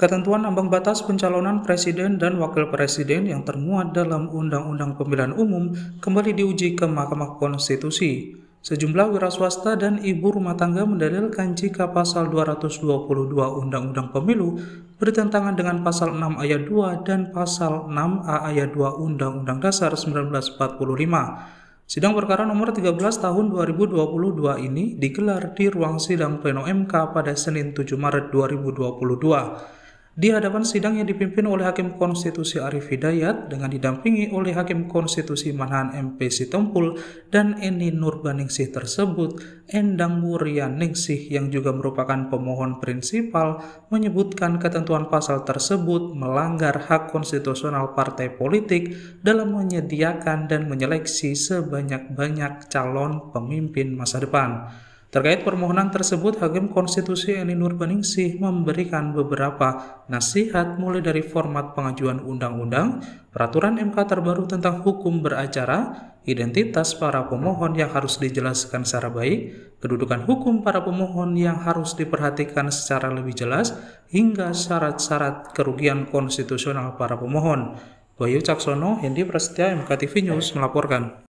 Ketentuan ambang batas pencalonan presiden dan wakil presiden yang termuat dalam Undang-Undang Pemilihan Umum kembali diuji ke Mahkamah Konstitusi. Sejumlah wira swasta dan ibu rumah tangga mendalilkan jika pasal 222 Undang-Undang Pemilu bertentangan dengan pasal 6 ayat 2 dan pasal 6A ayat 2 Undang-Undang Dasar 1945. Sidang perkara nomor 13 tahun 2022 ini digelar di ruang sidang pleno MK pada Senin 7 Maret 2022 di hadapan sidang yang dipimpin oleh Hakim Konstitusi Arif Hidayat dengan didampingi oleh Hakim Konstitusi Manahan MP Sitompul dan Eni Nurbaningsih tersebut, Endang Wuryaningsih yang juga merupakan pemohon prinsipal menyebutkan ketentuan pasal tersebut melanggar hak konstitusional partai politik dalam menyediakan dan menyeleksi sebanyak-banyak calon pemimpin masa depan. Terkait permohonan tersebut, Hakim Konstitusi Eni Nurbaningsih memberikan beberapa nasihat mulai dari format pengajuan undang-undang, peraturan MK terbaru tentang hukum beracara, identitas para pemohon yang harus dijelaskan secara baik, kedudukan hukum para pemohon yang harus diperhatikan secara lebih jelas, hingga syarat-syarat kerugian konstitusional para pemohon. Bayu Caksono, Hendi Prasetya, MKTV News melaporkan.